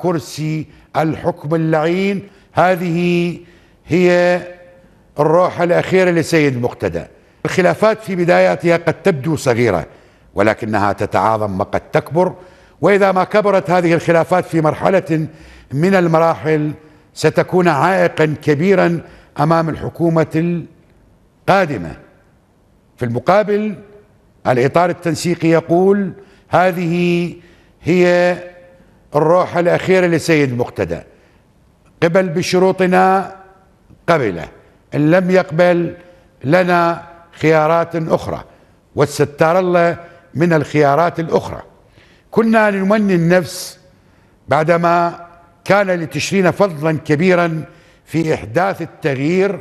كرسي الحكم اللعين هذه هي الروحة الأخيرة لسيد مقتدى الخلافات في بداياتها قد تبدو صغيرة ولكنها تتعاظم وقد تكبر وإذا ما كبرت هذه الخلافات في مرحلة من المراحل ستكون عائقا كبيرا أمام الحكومة القادمة في المقابل الإطار التنسيقي يقول هذه هي الروح الأخيرة لسيد مقتدى قبل بشروطنا قبله إن لم يقبل لنا خيارات أخرى والستار الله من الخيارات الأخرى كنا نمني النفس بعدما كان لتشرين فضلا كبيرا في إحداث التغيير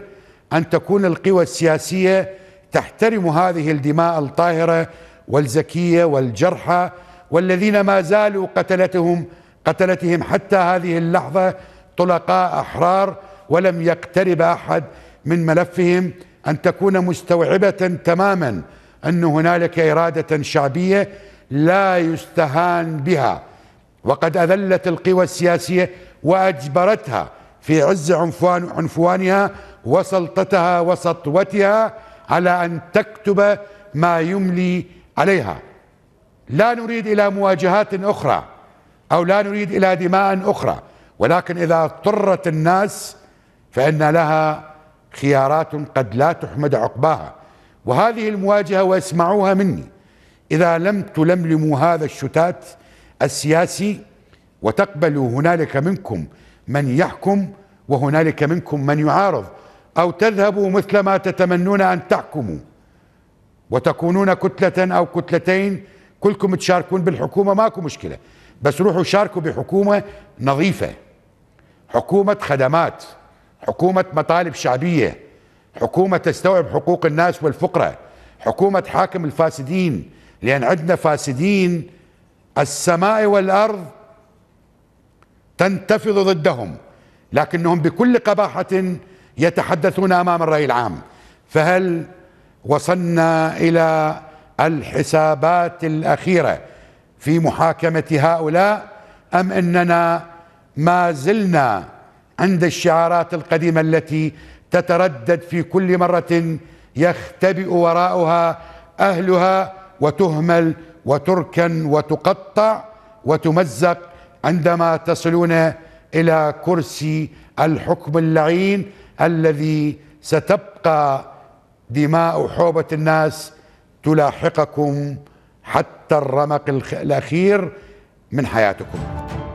أن تكون القوى السياسية تحترم هذه الدماء الطاهرة والزكية والجرحى والذين ما زالوا قتلتهم قتلتهم حتى هذه اللحظة طلقاء أحرار ولم يقترب أحد من ملفهم أن تكون مستوعبة تماما أن هنالك إرادة شعبية لا يستهان بها وقد أذلت القوى السياسية وأجبرتها في عز عنفوان عنفوانها وسلطتها وسطوتها على أن تكتب ما يملي عليها لا نريد إلى مواجهات أخرى أو لا نريد إلى دماء أخرى ولكن إذا اضطرت الناس فإن لها خيارات قد لا تحمد عقباها وهذه المواجهة واسمعوها مني إذا لم تلملموا هذا الشتات السياسي وتقبلوا هنالك منكم من يحكم وهنالك منكم من يعارض أو تذهبوا مثل ما تتمنون أن تحكموا وتكونون كتلة أو كتلتين كلكم تشاركون بالحكومة ماكو مشكلة بس روحوا شاركوا بحكومة نظيفة حكومة خدمات حكومة مطالب شعبية حكومة تستوعب حقوق الناس والفقراء حكومة حاكم الفاسدين لأن عندنا فاسدين السماء والأرض تنتفض ضدهم لكنهم بكل قباحة يتحدثون أمام الرأي العام فهل وصلنا إلى الحسابات الأخيرة في محاكمة هؤلاء أم أننا ما زلنا عند الشعارات القديمة التي تتردد في كل مرة يختبئ وراءها أهلها وتهمل وتركن وتقطع وتمزق عندما تصلون إلى كرسي الحكم اللعين الذي ستبقى دماء حوبة الناس تلاحقكم حتى الرمق الأخير من حياتكم